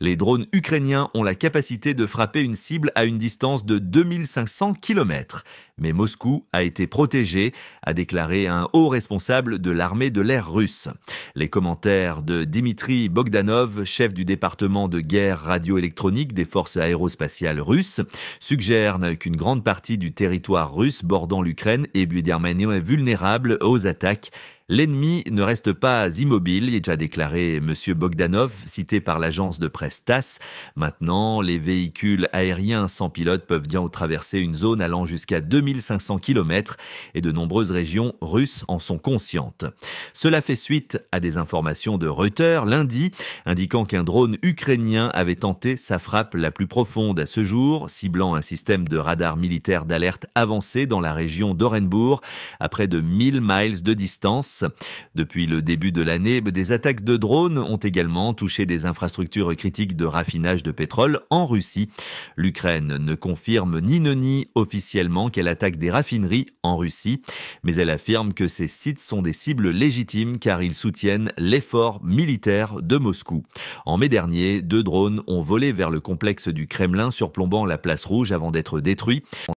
Les drones ukrainiens ont la capacité de frapper une cible à une distance de 2500 km. Mais Moscou a été protégé, a déclaré un haut responsable de l'armée de l'air russe. Les commentaires de Dimitri Bogdanov, chef du département de guerre radioélectronique des forces aérospatiales russes, suggèrent qu'une grande partie du territoire russe bordant l'Ukraine et est vulnérable aux attaques L'ennemi ne reste pas immobile, a déjà déclaré M. Bogdanov, cité par l'agence de presse TASS. Maintenant, les véhicules aériens sans pilote peuvent bien traverser une zone allant jusqu'à 2500 km et de nombreuses régions russes en sont conscientes. Cela fait suite à des informations de Reuters lundi indiquant qu'un drone ukrainien avait tenté sa frappe la plus profonde à ce jour, ciblant un système de radar militaire d'alerte avancé dans la région d'Orenbourg à près de 1000 miles de distance depuis le début de l'année, des attaques de drones ont également touché des infrastructures critiques de raffinage de pétrole en Russie. L'Ukraine ne confirme ni ne nie officiellement qu'elle attaque des raffineries en Russie, mais elle affirme que ces sites sont des cibles légitimes car ils soutiennent l'effort militaire de Moscou. En mai dernier, deux drones ont volé vers le complexe du Kremlin surplombant la place rouge avant d'être détruits.